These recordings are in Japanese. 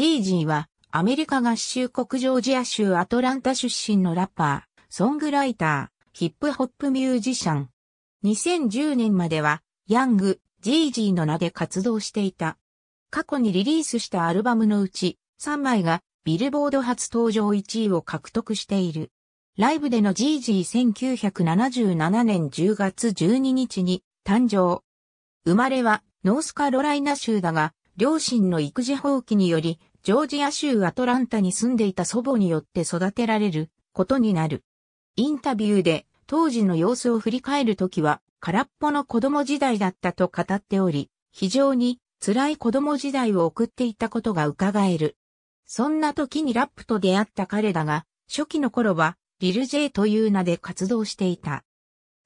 ジージーはアメリカ合衆国ジョージア州アトランタ出身のラッパー、ソングライター、ヒップホップミュージシャン。2010年まではヤング、ジージーの名で活動していた。過去にリリースしたアルバムのうち3枚がビルボード初登場1位を獲得している。ライブでのジージー1 9 7 7年10月12日に誕生。生まれはノースカロライナ州だが、両親の育児放棄によりジョージア州アトランタに住んでいた祖母によって育てられることになる。インタビューで当時の様子を振り返るときは空っぽの子供時代だったと語っており、非常に辛い子供時代を送っていたことが伺える。そんな時にラップと出会った彼だが、初期の頃はリル・ジェイという名で活動していた。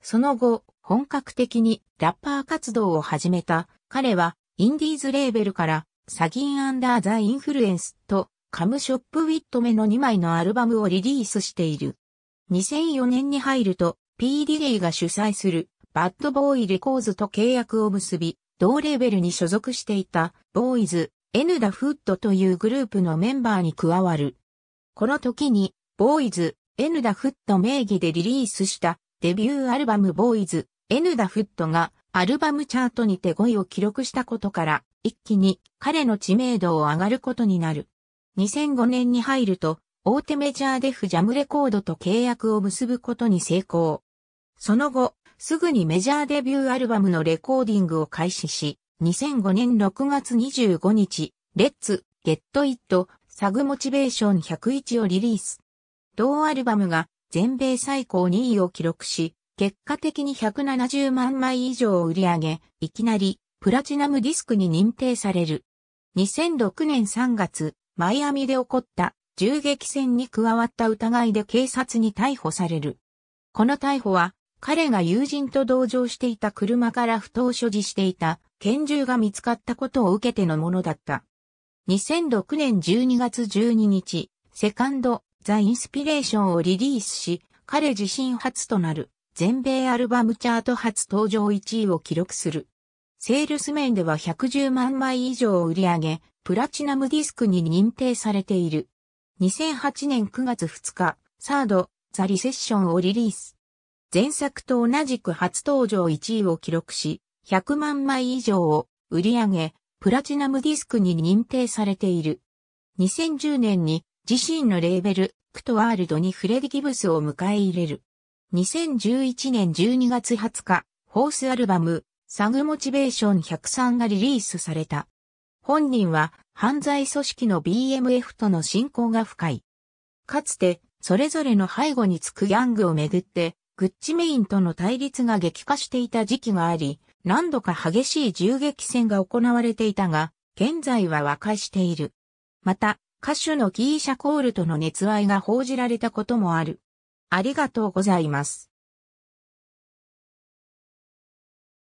その後、本格的にラッパー活動を始めた彼はインディーズレーベルからサギンアンダーザインフルエンスとカムショップウィットメの2枚のアルバムをリリースしている。2004年に入ると P ディレイが主催するバッドボーイレコーズと契約を結び、同レーベルに所属していたボーイズ、エヌダフッドというグループのメンバーに加わる。この時に、ボーイズ、エヌダフッド名義でリリースしたデビューアルバムボーイズ、エヌダフッドがアルバムチャートにて5位を記録したことから、一気に彼の知名度を上がることになる。2005年に入ると、大手メジャーデフジャムレコードと契約を結ぶことに成功。その後、すぐにメジャーデビューアルバムのレコーディングを開始し、2005年6月25日、レッツ、ゲットイット、サグモチベーション101をリリース。同アルバムが全米最高2位を記録し、結果的に170万枚以上を売り上げ、いきなりプラチナムディスクに認定される。2006年3月、マイアミで起こった銃撃戦に加わった疑いで警察に逮捕される。この逮捕は、彼が友人と同乗していた車から不当所持していた拳銃が見つかったことを受けてのものだった。2006年12月12日、セカンド・ザ・インスピレーションをリリースし、彼自身初となる全米アルバムチャート初登場1位を記録する。セールス面では110万枚以上を売り上げ、プラチナムディスクに認定されている。2008年9月2日、サード、ザ・リセッションをリリース。前作と同じく初登場1位を記録し、100万枚以上を売り上げ、プラチナムディスクに認定されている。2010年に自身のレーベル、クトワールドにフレディ・ギブスを迎え入れる。2011年12月20日、ホースアルバム、サグモチベーション103がリリースされた。本人は犯罪組織の BMF との親交が深い。かつて、それぞれの背後につくギャングをめぐって、グッチメインとの対立が激化していた時期があり、何度か激しい銃撃戦が行われていたが、現在は和解している。また、歌手のキーシャコールとの熱愛が報じられたこともある。ありがとうございます。